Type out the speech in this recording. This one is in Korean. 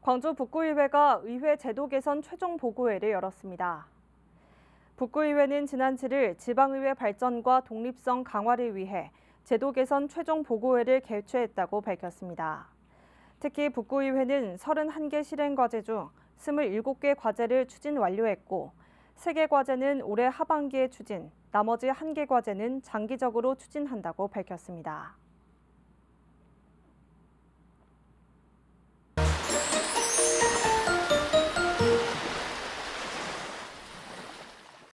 광주 북구의회가 의회 제도 개선 최종 보고회를 열었습니다. 북구의회는 지난 7일 지방의회 발전과 독립성 강화를 위해 제도 개선 최종 보고회를 개최했다고 밝혔습니다. 특히 북구의회는 31개 실행과제 중 27개 과제를 추진 완료했고 3개 과제는 올해 하반기에 추진, 나머지 1개 과제는 장기적으로 추진한다고 밝혔습니다.